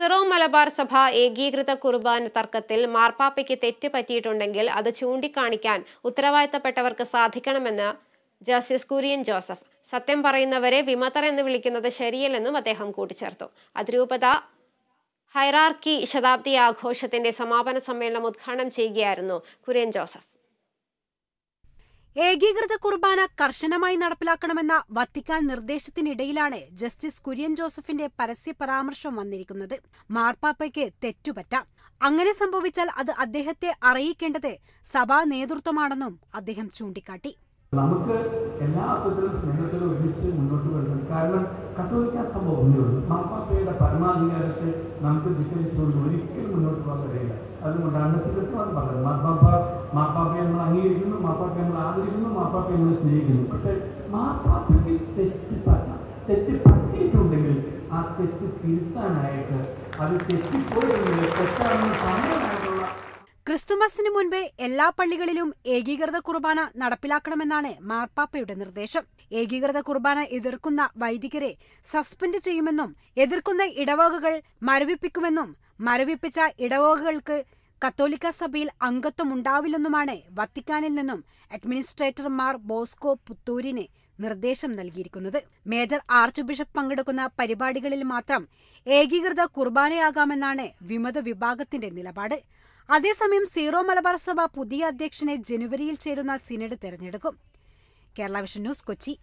Syro Malabar സഭ ഏകീകൃത കുർബാന തർക്കത്തിൽ മാർപ്പാപ്പയ്ക്ക് തെറ്റ് പറ്റിയിട്ടുണ്ടെങ്കിൽ അത് ചൂണ്ടിക്കാണിക്കാൻ ഉത്തരവാദിത്തപ്പെട്ടവർക്ക് സാധിക്കണമെന്ന് ജസ്റ്റിസ് കുര്യൻ ജോസഫ് സത്യം പറയുന്നവരെ വിമതർ എന്ന് വിളിക്കുന്നത് ശരിയല്ലെന്നും അദ്ദേഹം കൂട്ടിച്ചേർത്തു അതിരൂപത ഹൈറാർക്കി ശതാബ്ദി ആഘോഷത്തിന്റെ സമാപന സമ്മേളനം ഉദ്ഘാടനം ചെയ്യുകയായിരുന്നു കുര്യൻ ജോസഫ് ഏകീകൃത കുർബാന കർശനമായി നടപ്പിലാക്കണമെന്ന വത്തിക്കാൻ നിർദ്ദേശത്തിനിടയിലാണ് ജസ്റ്റിസ് കുര്യൻ ജോസഫിന്റെ പരസ്യ പരാമർശം വന്നിരിക്കുന്നത് മാർപ്പാപ്പയ്ക്ക് തെറ്റുപറ്റ അങ്ങനെ സംഭവിച്ചാൽ അത് അദ്ദേഹത്തെ അറിയിക്കേണ്ടത് സഭാ നേതൃത്വമാണെന്നും അദ്ദേഹം ചൂണ്ടിക്കാട്ടി നമുക്ക് എല്ലാ അർത്ഥത്തിലും സ്നേഹത്തിലും ഒരുമിച്ച് മുന്നോട്ട് വരുന്നത് കാരണം കത്തോലിക്ക സഭ ഉള്ളൂ മാപ്പാപ്പയുടെ പരമാധികാരത്തെ നമുക്ക് ധിക്കരിച്ചുകൊണ്ട് ഒരിക്കലും മുന്നോട്ട് പോകാൻ കഴിയില്ല അതുകൊണ്ടാണ് ചിലപ്പോൾ അത് പറഞ്ഞത് മാപ്പാപ്പ മാതാപിതാക്കൾ നമ്മൾ സ്നേഹിക്കുന്നു പക്ഷെ മാതാപിതാക്കൾ തെറ്റിപ്പറ്റ തെറ്റിപ്പറ്റിയിട്ടുണ്ടെങ്കിൽ ആ തെറ്റ് തിരുത്താനായിട്ട് അത് തെറ്റിപ്പോയെങ്കിൽ തെറ്റാണെന്ന് സമയമായിട്ടുള്ള ക്രിസ്തുമസിന് മുൻപേ എല്ലാ പള്ളികളിലും ഏകീകൃത കുർബാന നടപ്പിലാക്കണമെന്നാണ് മാർപ്പാപ്പയുടെ നിർദ്ദേശം ഏകീകൃത കുർബാന എതിർക്കുന്ന വൈദികരെ സസ്പെൻഡ് ചെയ്യുമെന്നും എതിർക്കുന്ന ഇടവകകൾ മരവിപ്പിക്കുമെന്നും മരവിപ്പിച്ച ഇടവകകൾക്ക് കത്തോലിക്ക സഭയിൽ അംഗത്വമുണ്ടാവില്ലെന്നുമാണ് വത്തിക്കാനിൽ നിന്നും അഡ്മിനിസ്ട്രേറ്റർമാർ ബോസ്കോ പുത്തൂരിന് നിർദ്ദേശം നൽകിയിരിക്കുന്നത് മേജർ ആർച്ച് ബിഷപ്പ് പങ്കെടുക്കുന്ന പരിപാടികളിൽ മാത്രം ഏകീകൃത കുർബാനയാകാമെന്നാണ് വിമത വിഭാഗത്തിന്റെ നിലപാട് അതേസമയം സീറോ മലബാർ സഭ പുതിയ അധ്യക്ഷനെ ജനുവരിയിൽ ചേരുന്ന സിനഡ് തെരഞ്ഞെടുക്കും കേരള വിഷൻ ന്യൂസ് കൊച്ചി